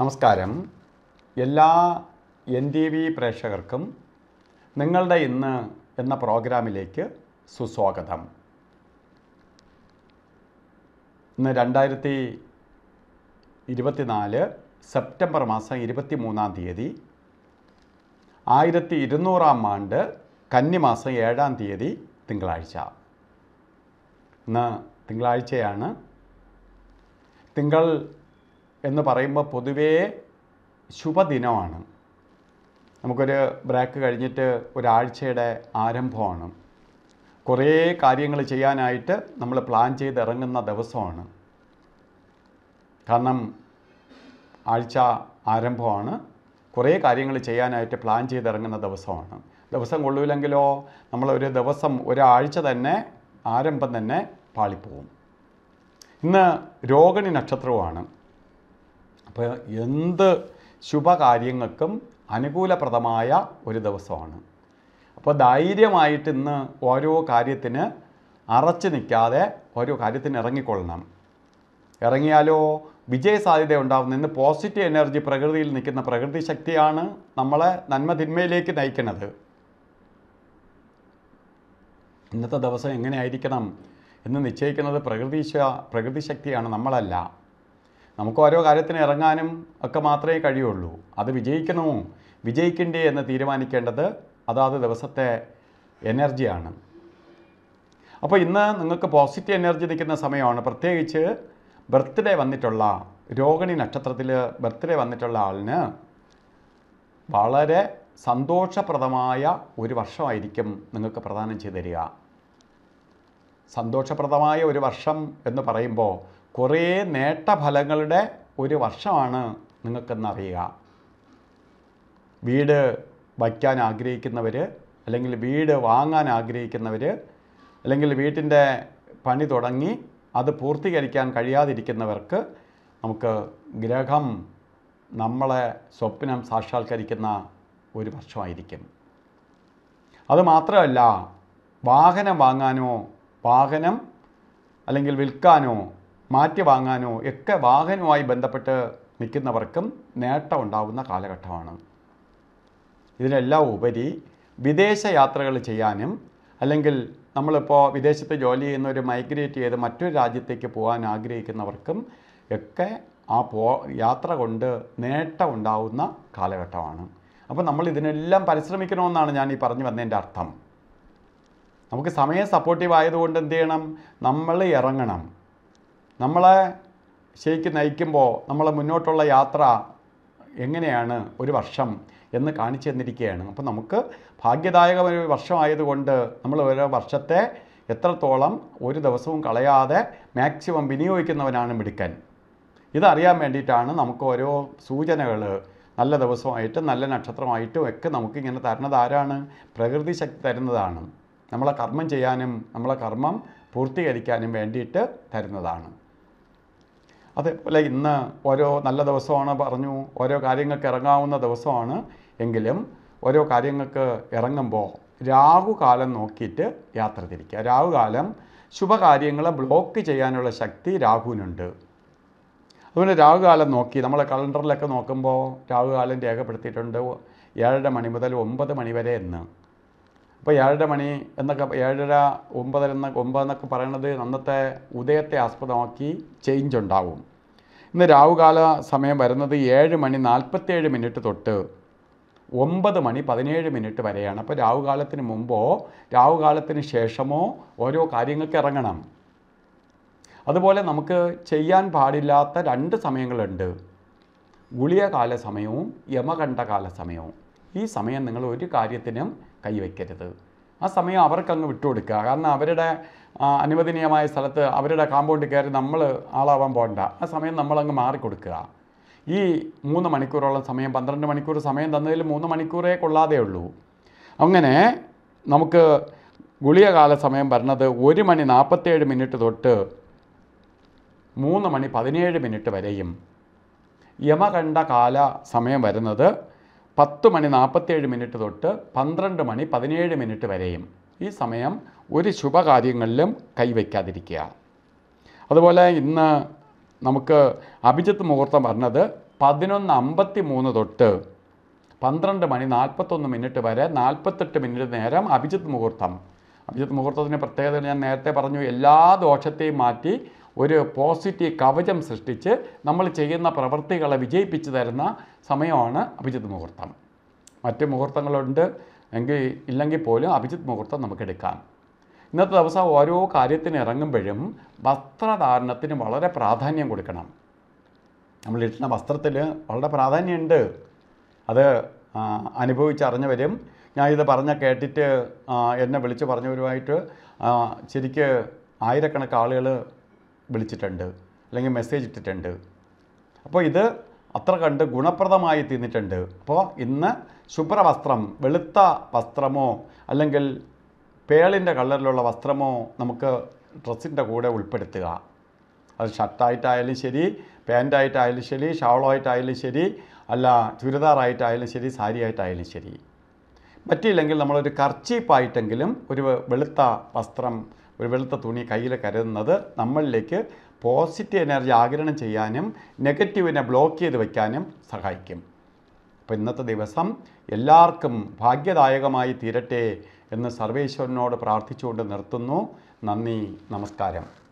നമസ്കാരം എല്ലാ N T V പ്രേക്ഷകർക്കും നിങ്ങളുടെ ഇന്ന് എന്ന പ്രോഗ്രാമിലേക്ക് സുസ്വാഗതം ഇന്ന് രണ്ടായിരത്തി ഇരുപത്തിനാല് സെപ്റ്റംബർ മാസം ഇരുപത്തി മൂന്നാം തീയതി ആയിരത്തി ഇരുന്നൂറാം ആണ്ട് കന്നിമാസം ഏഴാം തീയതി തിങ്കളാഴ്ച ഇന്ന് തിങ്കളാഴ്ചയാണ് തിങ്കൾ എന്ന് പറയുമ്പോൾ പൊതുവേ ശുഭദിനമാണ് നമുക്കൊരു ബ്രേക്ക് കഴിഞ്ഞിട്ട് ഒരാഴ്ചയുടെ ആരംഭമാണ് കുറേ കാര്യങ്ങൾ ചെയ്യാനായിട്ട് നമ്മൾ പ്ലാൻ ചെയ്തിറങ്ങുന്ന ദിവസമാണ് കാരണം ആഴ്ച ആരംഭമാണ് കുറേ കാര്യങ്ങൾ ചെയ്യാനായിട്ട് പ്ലാൻ ചെയ്തിറങ്ങുന്ന ദിവസമാണ് ദിവസം കൊള്ളൂലെങ്കിലോ നമ്മളൊരു ദിവസം ഒരാഴ്ച തന്നെ ആരംഭം തന്നെ പാളിപ്പോവും ഇന്ന് രോഗിണി നക്ഷത്രവുമാണ് അപ്പോൾ എന്ത് ശുഭകാര്യങ്ങൾക്കും അനുകൂലപ്രദമായ ഒരു ദിവസമാണ് അപ്പോൾ ധൈര്യമായിട്ട് ഇന്ന് ഓരോ കാര്യത്തിന് അറച്ചു നിൽക്കാതെ ഓരോ കാര്യത്തിന് ഇറങ്ങിക്കൊള്ളണം ഇറങ്ങിയാലോ വിജയ സാധ്യത ഉണ്ടാവുന്ന ഇന്ന് പോസിറ്റീവ് എനർജി പ്രകൃതിയിൽ നിൽക്കുന്ന പ്രകൃതി ശക്തിയാണ് നമ്മളെ നന്മ നയിക്കുന്നത് ഇന്നത്തെ ദിവസം എങ്ങനെയായിരിക്കണം എന്ന് നിശ്ചയിക്കുന്നത് പ്രകൃതി പ്രകൃതി ശക്തിയാണ് നമ്മളല്ല നമുക്ക് ഓരോ കാര്യത്തിന് ഇറങ്ങാനും ഒക്കെ മാത്രമേ കഴിയുള്ളൂ അത് വിജയിക്കണമോ വിജയിക്കണ്ടേ എന്ന് തീരുമാനിക്കേണ്ടത് അതാത് ദിവസത്തെ എനർജിയാണ് അപ്പോൾ ഇന്ന് നിങ്ങൾക്ക് പോസിറ്റീവ് എനർജി നിൽക്കുന്ന സമയമാണ് പ്രത്യേകിച്ച് ബർത്ത്ഡേ വന്നിട്ടുള്ള രോഹിണി നക്ഷത്രത്തിൽ ബർത്ത്ഡേ വന്നിട്ടുള്ള ആളിന് വളരെ സന്തോഷപ്രദമായ ഒരു വർഷമായിരിക്കും നിങ്ങൾക്ക് പ്രദാനം ചെയ്തു തരിക സന്തോഷപ്രദമായ ഒരു വർഷം എന്ന് പറയുമ്പോൾ കുറേ നേട്ടഫലങ്ങളുടെ ഒരു വർഷമാണ് നിങ്ങൾക്കെന്നറിയുക വീട് വയ്ക്കാൻ ആഗ്രഹിക്കുന്നവർ അല്ലെങ്കിൽ വീട് വാങ്ങാൻ ആഗ്രഹിക്കുന്നവർ അല്ലെങ്കിൽ വീട്ടിൻ്റെ പണി തുടങ്ങി അത് പൂർത്തീകരിക്കാൻ കഴിയാതിരിക്കുന്നവർക്ക് നമുക്ക് ഗ്രഹം നമ്മളെ സ്വപ്നം സാക്ഷാത്കരിക്കുന്ന ഒരു വർഷമായിരിക്കും അതുമാത്രമല്ല വാഹനം വാങ്ങാനോ വാഹനം അല്ലെങ്കിൽ വിൽക്കാനോ മാറ്റി വാങ്ങാനോ ഒക്കെ വാഹനവുമായി ബന്ധപ്പെട്ട് നിൽക്കുന്നവർക്കും നേട്ടം ഉണ്ടാകുന്ന കാലഘട്ടമാണ് ഇതിനെല്ലാം ഉപരി വിദേശ യാത്രകൾ ചെയ്യാനും അല്ലെങ്കിൽ നമ്മളിപ്പോൾ വിദേശത്ത് ജോലി ചെയ്യുന്ന ഒരു മൈഗ്രേറ്റ് ചെയ്ത് മറ്റൊരു രാജ്യത്തേക്ക് പോകാൻ ആഗ്രഹിക്കുന്നവർക്കും ഒക്കെ ആ പോ യാത്ര കൊണ്ട് നേട്ടം ഉണ്ടാവുന്ന കാലഘട്ടമാണ് അപ്പോൾ നമ്മൾ ഇതിനെല്ലാം പരിശ്രമിക്കണമെന്നാണ് ഞാൻ ഈ പറഞ്ഞു വന്നതിൻ്റെ അർത്ഥം നമുക്ക് സമയം സപ്പോർട്ടീവ് ആയതുകൊണ്ട് എന്ത് ചെയ്യണം നമ്മൾ ഇറങ്ങണം നമ്മളെ ശരിക്ക് നയിക്കുമ്പോൾ നമ്മളെ മുന്നോട്ടുള്ള യാത്ര എങ്ങനെയാണ് ഒരു വർഷം എന്ന് കാണിച്ചു തന്നിരിക്കുകയാണ് അപ്പോൾ നമുക്ക് ഭാഗ്യദായകമായ ഒരു വർഷമായതുകൊണ്ട് നമ്മൾ ഓരോ വർഷത്തെ എത്രത്തോളം ഒരു ദിവസവും കളയാതെ മാക്സിമം വിനിയോഗിക്കുന്നവനാണ് മിടുക്കൻ ഇതറിയാൻ വേണ്ടിയിട്ടാണ് നമുക്ക് ഓരോ സൂചനകൾ നല്ല ദിവസമായിട്ട് നല്ല നക്ഷത്രമായിട്ടും ഒക്കെ നമുക്കിങ്ങനെ തരുന്നത് ആരാണ് പ്രകൃതി ശക്തി തരുന്നതാണ് നമ്മളെ കർമ്മം ചെയ്യാനും നമ്മളെ കർമ്മം പൂർത്തീകരിക്കാനും വേണ്ടിയിട്ട് തരുന്നതാണ് അതേപോലെ ഇന്ന് ഓരോ നല്ല ദിവസമാണ് പറഞ്ഞു ഓരോ കാര്യങ്ങൾക്ക് ഇറങ്ങാവുന്ന ദിവസമാണ് എങ്കിലും ഓരോ കാര്യങ്ങൾക്ക് ഇറങ്ങുമ്പോൾ രാഹുകാലം നോക്കിയിട്ട് യാത്ര തിരിക്കുക രാഹുകാലം ശുഭകാര്യങ്ങളെ ബ്ലോക്ക് ചെയ്യാനുള്ള ശക്തി രാഹുവിനുണ്ട് അതുപോലെ രാഹുകാലം നോക്കി നമ്മൾ കലണ്ടറിലൊക്കെ നോക്കുമ്പോൾ രാഹുകാലം രേഖപ്പെടുത്തിയിട്ടുണ്ട് ഏഴര മണി മുതൽ ഒമ്പത് മണി വരെ എന്ന് ഇപ്പോൾ ഏഴര മണി എന്നൊക്കെ ഏഴര ഒമ്പതര എന്ന എന്നൊക്കെ പറയണത് അന്നത്തെ ഉദയത്തെ ആസ്പദമാക്കി ചേഞ്ച് ഉണ്ടാവും ഇന്ന് രാവുകാല സമയം വരുന്നത് ഏഴ് മണി നാൽപ്പത്തേഴ് മിനിറ്റ് തൊട്ട് ഒമ്പത് മണി പതിനേഴ് മിനിറ്റ് വരെയാണ് അപ്പോൾ രാവുകാലത്തിന് മുമ്പോ രാവുകാലത്തിന് ശേഷമോ ഓരോ കാര്യങ്ങൾക്ക് ഇറങ്ങണം അതുപോലെ നമുക്ക് ചെയ്യാൻ പാടില്ലാത്ത രണ്ട് സമയങ്ങളുണ്ട് ഗുളിയകാല സമയവും യമകണ്ഠകാല സമയവും ഈ സമയം നിങ്ങൾ ഒരു കാര്യത്തിനും കൈവയ്ക്കരുത് ആ സമയം അവർക്കങ്ങ് വിട്ടുകൊടുക്കുക കാരണം അവരുടെ അനുവദനീയമായ സ്ഥലത്ത് അവരുടെ കാമ്പൗണ്ട് കയറി നമ്മൾ ആളാവാൻ പോകണ്ട ആ സമയം നമ്മളങ്ങ് മാറിക്കൊടുക്കുക ഈ മൂന്ന് മണിക്കൂറോളം സമയം പന്ത്രണ്ട് മണിക്കൂർ സമയം തന്നതിൽ മൂന്ന് മണിക്കൂറേ കൊള്ളാതെ ഉള്ളൂ അങ്ങനെ നമുക്ക് ഗുളികകാല സമയം പറഞ്ഞത് ഒരു മണി നാൽപ്പത്തേഴ് മിനിറ്റ് തൊട്ട് മൂന്ന് മണി പതിനേഴ് മിനിറ്റ് വരെയും യമകണ്ഠ കാല സമയം വരുന്നത് പത്ത് മണി നാൽപ്പത്തേഴ് മിനിറ്റ് തൊട്ട് പന്ത്രണ്ട് മണി പതിനേഴ് മിനിറ്റ് വരെയും ഈ സമയം ഒരു ശുഭകാര്യങ്ങളിലും കൈവയ്ക്കാതിരിക്കുക അതുപോലെ ഇന്ന് നമുക്ക് അഭിജിത്ത് മുഹൂർത്തം പറഞ്ഞത് പതിനൊന്ന് അമ്പത്തി മൂന്ന് തൊട്ട് പന്ത്രണ്ട് മണി നാൽപ്പത്തൊന്ന് മിനിറ്റ് വരെ നാൽപ്പത്തെട്ട് മിനിറ്റ് നേരം അഭിജിത്ത് മുഹൂർത്തം അഭിജിത്ത് മുഹൂർത്തത്തിൻ്റെ പ്രത്യേകത ഞാൻ നേരത്തെ പറഞ്ഞു എല്ലാ ദോഷത്തെയും മാറ്റി ഒരു പോസിറ്റീവ് കവചം സൃഷ്ടിച്ച് നമ്മൾ ചെയ്യുന്ന പ്രവൃത്തികളെ വിജയിപ്പിച്ചു തരുന്ന സമയമാണ് അഭിജിത് മുഹൂർത്തം മറ്റ് മുഹൂർത്തങ്ങളുണ്ട് എങ്കിൽ ഇല്ലെങ്കിൽ പോലും അഭിജിത് മുഹൂർത്തം നമുക്ക് എടുക്കാം ഇന്നത്തെ ദിവസം ഓരോ കാര്യത്തിന് ഇറങ്ങുമ്പോഴും വസ്ത്രധാരണത്തിന് വളരെ പ്രാധാന്യം കൊടുക്കണം നമ്മൾ ഇട്ടുന്ന വസ്ത്രത്തിൽ വളരെ പ്രാധാന്യമുണ്ട് അത് അനുഭവിച്ചറിഞ്ഞവരും ഞാൻ ഇത് പറഞ്ഞ കേട്ടിട്ട് എന്നെ വിളിച്ച് പറഞ്ഞവരുമായിട്ട് ശരിക്ക് ആയിരക്കണക്കാളുകൾ വിളിച്ചിട്ടുണ്ട് അല്ലെങ്കിൽ മെസ്സേജ് ഇട്ടിട്ടുണ്ട് അപ്പോൾ ഇത് അത്ര കണ്ട് ഗുണപ്രദമായി തീർന്നിട്ടുണ്ട് അപ്പോൾ ഇന്ന് ശുഭ്രവസ്ത്രം വെളുത്ത വസ്ത്രമോ അല്ലെങ്കിൽ പേളിൻ്റെ കളറിലുള്ള വസ്ത്രമോ നമുക്ക് ഡ്രസ്സിൻ്റെ കൂടെ ഉൾപ്പെടുത്തുക അത് ഷർട്ടായിട്ടായാലും ശരി പാൻറ്റായിട്ടായാലും ശരി ഷാളായിട്ടായാലും ശരി അല്ല ചുരിദാറായിട്ടായാലും ശരി സാരി ആയിട്ടായാലും ശരി പറ്റിയില്ലെങ്കിൽ നമ്മളൊരു കർച്ചീപ്പായിട്ടെങ്കിലും ഒരു വെളുത്ത വസ്ത്രം ഒരു വെളുത്ത തുണി കയ്യിൽ കരുതുന്നത് നമ്മളിലേക്ക് പോസിറ്റീവ് എനർജി ആഗിരണം ചെയ്യാനും നെഗറ്റീവിനെ ബ്ലോക്ക് ചെയ്ത് വയ്ക്കാനും സഹായിക്കും അപ്പോൾ ഇന്നത്തെ ദിവസം എല്ലാവർക്കും ഭാഗ്യദായകമായി തീരട്ടെ എന്ന് സർവേശ്വരനോട് പ്രാർത്ഥിച്ചുകൊണ്ട് നിർത്തുന്നു നന്ദി നമസ്കാരം